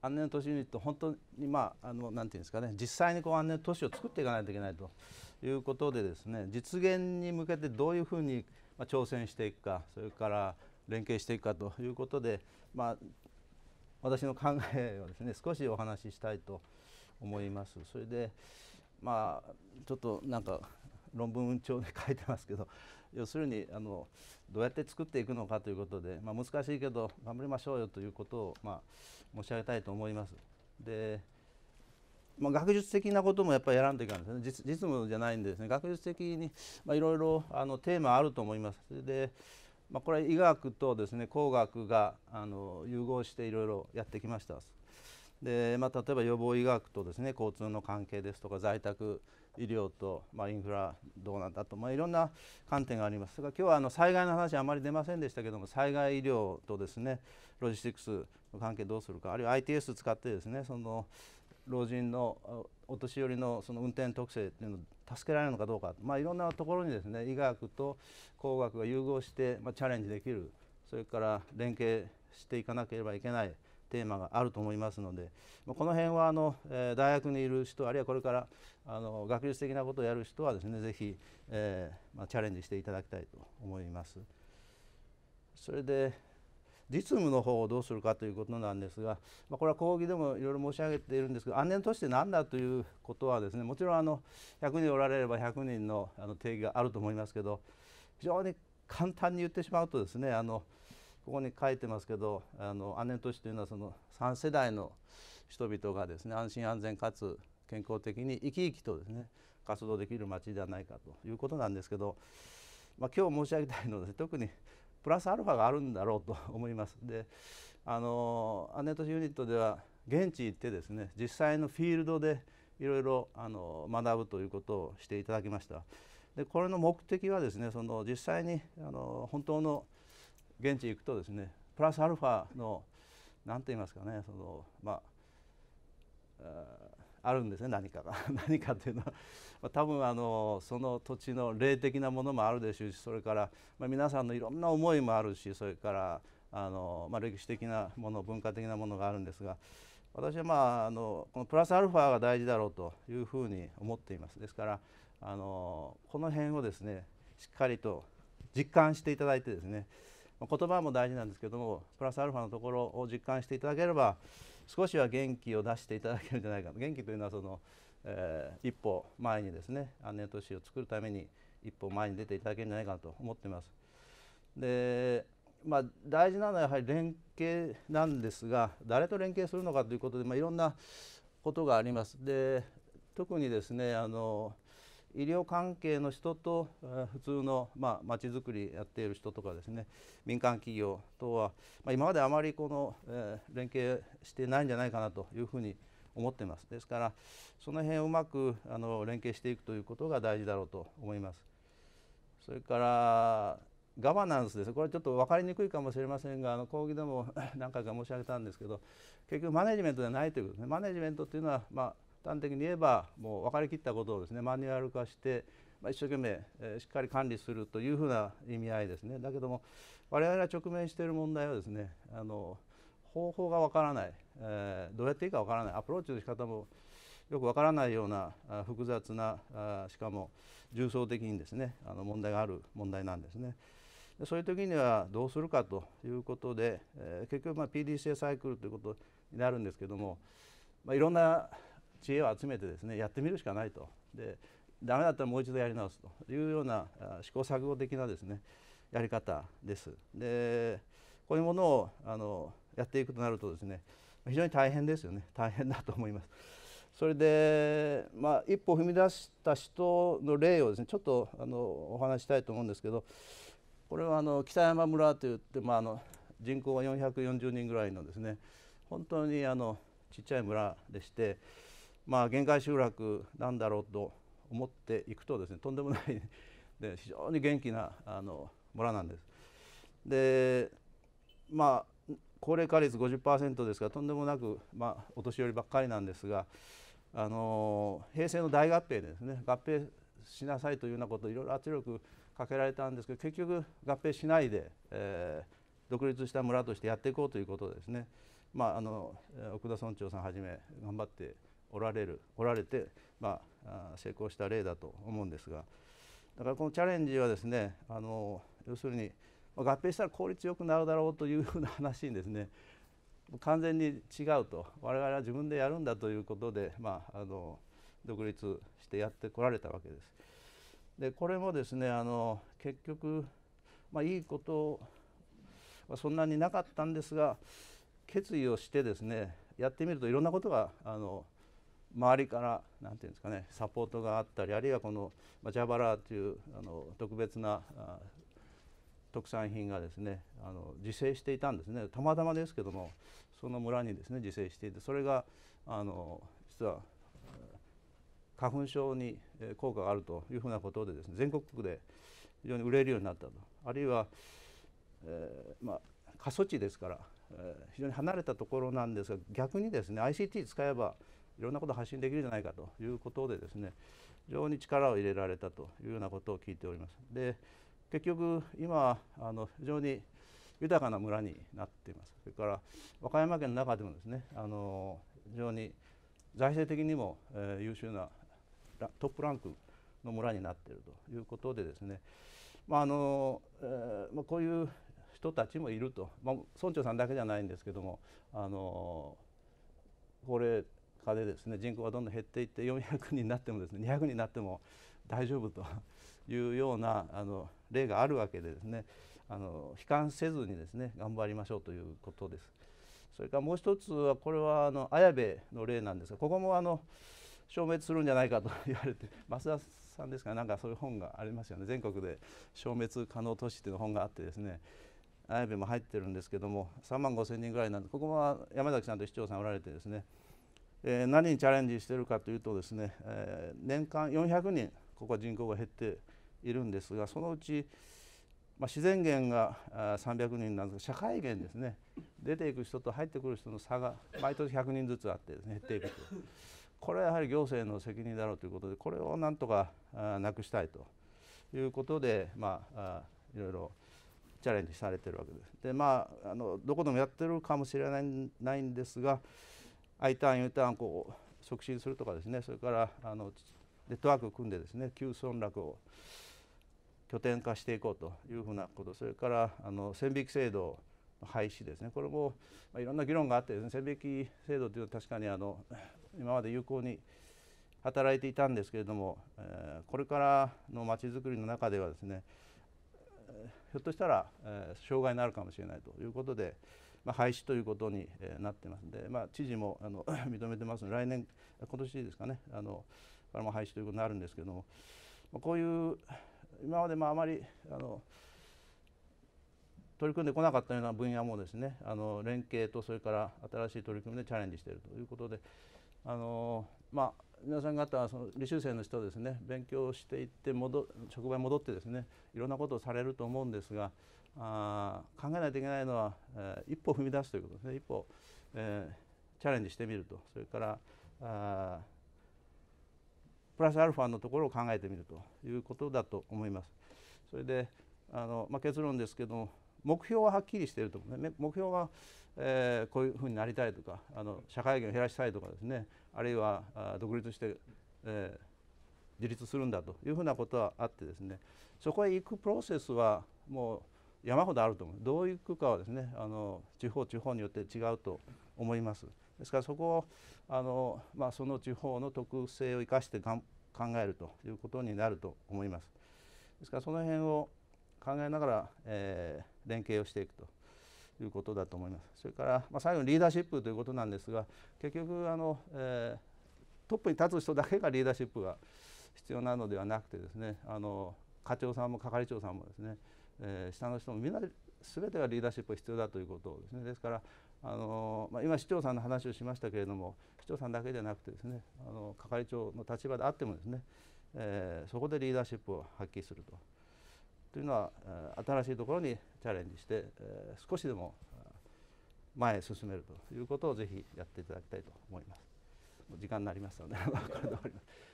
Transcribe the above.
安全都市ユニット本当にまああのなんていうんですかね実際にこう安全都市を作っていかないといけないということでですね実現に向けてどういうふうに挑戦していくかそれから連携していくかということでまあ私の考えをですね少しお話ししたいと思います。それでまあちょっとなんか論文帳で書いてますけど 要するにあのどうやって作っていくのかということで、まあ、難しいけど頑張りましょうよということを、まあ、申し上げたいと思います。でまあ、学術的なこともやっぱりらんといかんですね実実務じゃないんでですね学術的にいろいろテーマあると思います。でまあ、これは医学とですね工学があの融合していろいろやってきました。で、まあ、例えば予防医学とですね交通の関係ですとか在宅医療と、まあ、インフラどうなんだと、まあ、いろんな観点がありますが今日はあの災害の話あまり出ませんでしたけども災害医療とですねロジスティクスの関係どうするかあるいは ITS 使ってですねその老人のお年寄りのその運転特性っていうのを助けられるのかどうか、まあ、いろんなところにですね医学と工学が融合して、まあ、チャレンジできるそれから連携していかなければいけないテーマがあると思いますのでこの辺はあの、え大学にいる人あるいはこれからあの学術的なことをやる人はですね是非、えー、まあ、チャレンジしていただきたいと思います。それで実務の方をどうするかということなんですが、まあ、これは講義でもいろいろ申し上げているんですけど安全として何だということはですねもちろんあの100人おられれば100人のあの定義があると思いますけど非常に簡単に言ってしまうとですねあのここに書いてますけどあの姉都市というのはその3世代の人々がですね安心安全かつ健康的に生き生きとですね活動できる町ではないかということなんですけど、まあ、今日申し上げたいのは、特にプラスアルファがあるんだろうと思います。であの姉都市ユニットでは現地行ってですね実際のフィールドでいろいろあの学ぶということをしていただきました。でこれの目的はですねその実際にあの本当の現地行くとですねプラスアルファの何て言いますかねそのまああるんですね何かが 何かっていうのは、まあ、多分あのその土地の霊的なものもあるでしょうしそれから、まあ、皆さんのいろんな思いもあるしそれからあの、まあ、歴史的なもの文化的なものがあるんですが私はまああのこのプラスアルファが大事だろうというふうに思っていますですからあのこの辺をですねしっかりと実感していただいてですね言葉も大事なんですけどもプラスアルファのところを実感していただければ少しは元気を出していただけるんじゃないかと元気というのはその、えー、一歩前にですね安寧都市を作るために一歩前に出ていただけるんじゃないかなと思っています。でまあ、大事なのはやはり連携なんですが誰と連携するのかということで、まあ、いろんなことがあります。で特にですねあの医療関係の人と普通のまち、あ、づくりやっている人とかですね民間企業とは、まあ、今まであまりこの、えー、連携してないんじゃないかなというふうに思ってますですからその辺をうまくあの連携していくということが大事だろうと思いますそれからガバナンスですこれちょっと分かりにくいかもしれませんがあの講義でも 何回か申し上げたんですけど結局マネジメントではないということですねマネジメントっていうのは、まあ端的に言えばもう分かりきったことをですねマニュアル化して、まあ、一生懸命、えー、しっかり管理するというふうな意味合いですねだけども我々が直面している問題はですねあの方法が分からない、えー、どうやっていいか分からないアプローチの仕方もよく分からないようなあ複雑なあしかも重層的にですねあの問題がある問題なんですね。でそういう時にはどうするかということで、えー、結局まあ PDCA サイクルということになるんですけども、まあ、いろんな知恵を集めてですねやってみるしかないとでダメだったらもう一度やり直すというような試行錯誤的なですねやり方です。でこういうものをあのやっていくとなるとですね非常に大変ですよね大変だと思います。それで、まあ、一歩踏み出した人の例をですねちょっとあのお話したいと思うんですけどこれはあの北山村といって、まあ、あの人口が440人ぐらいのですね本当にあのちっちゃい村でして。まあ、限界集落なんだろうと思っていくとですねとんでもないで 非常に元気なあの村なんです。でまあ高齢化率50%ですがとんでもなく、まあ、お年寄りばっかりなんですが、あの平成の大合併でですね合併しなさいというようなことをいろいろ圧力かけられたんですけど結局合併しないで、えー、独立した村としてやっていこうということですね、まあ、あの奥田村長さんはじめ頑張っておられるおられて、まあ、成功した例だと思うんですがだからこのチャレンジはですねあの要するに合併したら効率よくなるだろうというふうな話にですね完全に違うと我々は自分でやるんだということで、まあ、あの独立してやってこられたわけです。でこれもですねあの結局、まあ、いいことはそんなになかったんですが決意をしてですねやってみるといろんなことがあの周りから何て言うんですかねサポートがあったりあるいはこのジャラーというあの特別な特産品がですねあの自生していたんですねたまたまですけどもその村にですね自生していてそれがあの実は花粉症に効果があるというふうなことでですね全国区で非常に売れるようになったとあるいは、えー、まあ、過疎地ですから、えー、非常に離れたところなんですが逆にですね ICT 使えばいろんなことを発信できるじゃないかということでですね非常に力を入れられたというようなことを聞いております。で結局今あの非常に豊かな村になっています。それから和歌山県の中でもですねあの非常に財政的にも、えー、優秀なトップランクの村になっているということでですね、まあのえー、まあ、こういう人たちもいると、まあ、村長さんだけじゃないんですけどもあのこれ化でですね人口がどんどん減っていって400人になってもですね200人になっても大丈夫というようなあの例があるわけでですねあの悲観せずにですね頑張りましょうということです。それからもう一つはこれはあの綾部の例なんですがここもあの消滅するんじゃないかと言われて増田さんですかなんかそういう本がありますよね全国で消滅可能都市っていう本があってですね綾部も入ってるんですけども3万5,000人ぐらいなんでここは山崎さんと市長さんおられてですね何にチャレンジしているかというとですね、年間400人ここは人口が減っているんですがそのうち、自然源が300人なんですが社会源ですね出ていく人と入ってくる人の差が毎年100人ずつあってです、ね、減っていくとこれはやはり行政の責任だろうということでこれをなんとかなくしたいということで、まあ、いろいろチャレンジされているわけです。でまああのどこでもやってるかもしれないないんですが I ターン U ターンこう促進するとかですねそれからあのネットワークを組んでですね旧村落を拠点化していこうというふうなことそれからあの線引き制度の廃止ですねこれも、まあ、いろんな議論があってです、ね、線引き制度というのは確かにあの今まで有効に働いていたんですけれども、えー、これからのまちづくりの中ではですねひょっとしたら、えー、障害になるかもしれないということで、まあ、廃止ということになってますので、まあ、知事もあの 認めてますので来年今年ですかねあのからも廃止ということになるんですけども、まあ、こういう今までまああまりあの取り組んでこなかったような分野もですねあの連携とそれから新しい取り組みでチャレンジしているということであの、まあ、皆さん方その履修生の人ですね勉強していって戻職場に戻ってですねいろんなことをされると思うんですがあ考えないといけないのは、えー、一歩踏み出すということですね一歩、えー、チャレンジしてみるとそれからあプラスアルファのところを考えてみるということだと思います。それであの、まあ、結論ですけど目標ははっきりしていると思うね目標は、えー、こういうふうになりたいとかあの社会権を減らしたいとかですねあるいはあ独立して、えー、自立するんだというふうなことはあってですねそこへ行くプロセスはもう山ほどあると思うどういくかはですねあの地方地方によって違うと思いますですからそこをあの、まあ、その地方の特性を生かして考えるということになると思いますですからその辺を考えながら、えー、連携をしていくということだと思いますそれから、まあ、最後にリーダーシップということなんですが結局あの、えー、トップに立つ人だけがリーダーシップが必要なのではなくてですねあの課長さんも係長さんもですねえー、下の人もみんな全てがリーダーシップが必要だということですねですからあの、まあ、今市長さんの話をしましたけれども市長さんだけじゃなくてですねあの係長の立場であってもですね、えー、そこでリーダーシップを発揮すると。というのは新しいところにチャレンジして、えー、少しでも前へ進めるということをぜひやっていただきたいと思います。時間になりましたので、これで終わります。